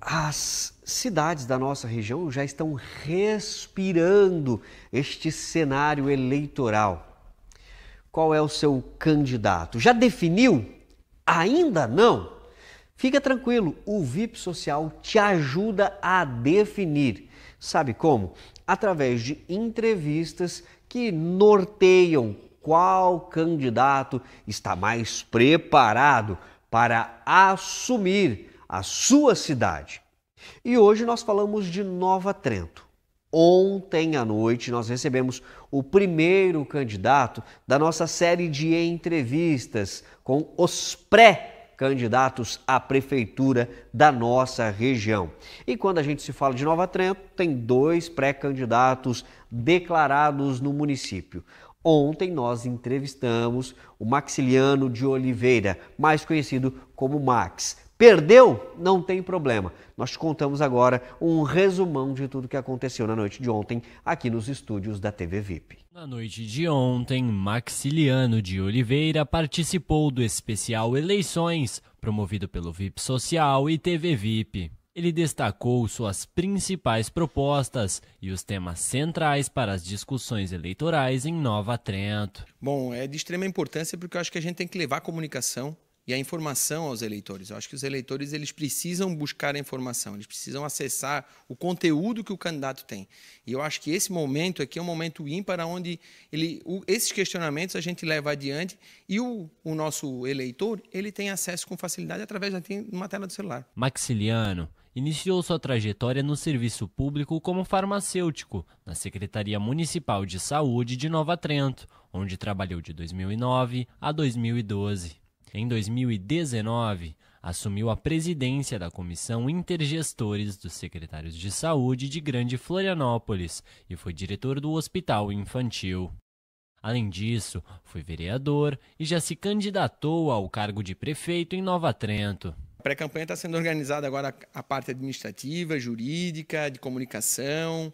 as cidades da nossa região já estão respirando este cenário eleitoral. Qual é o seu candidato? Já definiu? Ainda não? Fica tranquilo, o VIP Social te ajuda a definir. Sabe como? Através de entrevistas que norteiam qual candidato está mais preparado para assumir a sua cidade. E hoje nós falamos de Nova Trento. Ontem à noite nós recebemos o primeiro candidato da nossa série de entrevistas com os pré-candidatos à prefeitura da nossa região. E quando a gente se fala de Nova Trento, tem dois pré-candidatos declarados no município. Ontem nós entrevistamos o Maxiliano de Oliveira, mais conhecido como Max, Perdeu? Não tem problema. Nós te contamos agora um resumão de tudo que aconteceu na noite de ontem aqui nos estúdios da TV VIP. Na noite de ontem, Maxiliano de Oliveira participou do especial Eleições, promovido pelo VIP Social e TV VIP. Ele destacou suas principais propostas e os temas centrais para as discussões eleitorais em Nova Trento. Bom, é de extrema importância porque eu acho que a gente tem que levar a comunicação e a informação aos eleitores. Eu acho que os eleitores eles precisam buscar a informação, eles precisam acessar o conteúdo que o candidato tem. E eu acho que esse momento aqui é um momento ímpar onde ele, o, esses questionamentos a gente leva adiante e o, o nosso eleitor ele tem acesso com facilidade através de uma tela do celular. Maxiliano, iniciou sua trajetória no serviço público como farmacêutico na Secretaria Municipal de Saúde de Nova Trento, onde trabalhou de 2009 a 2012. Em 2019, assumiu a presidência da Comissão Intergestores dos Secretários de Saúde de Grande Florianópolis e foi diretor do Hospital Infantil. Além disso, foi vereador e já se candidatou ao cargo de prefeito em Nova Trento. A pré-campanha está sendo organizada agora a parte administrativa, jurídica, de comunicação,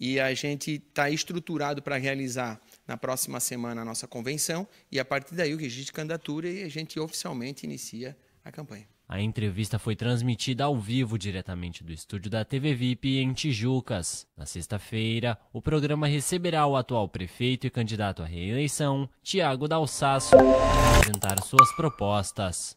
e a gente está estruturado para realizar na próxima semana a nossa convenção e a partir daí o registro de candidatura e a gente oficialmente inicia a campanha. A entrevista foi transmitida ao vivo diretamente do estúdio da TV VIP em Tijucas. Na sexta-feira, o programa receberá o atual prefeito e candidato à reeleição, Tiago Dalsasso, para apresentar suas propostas.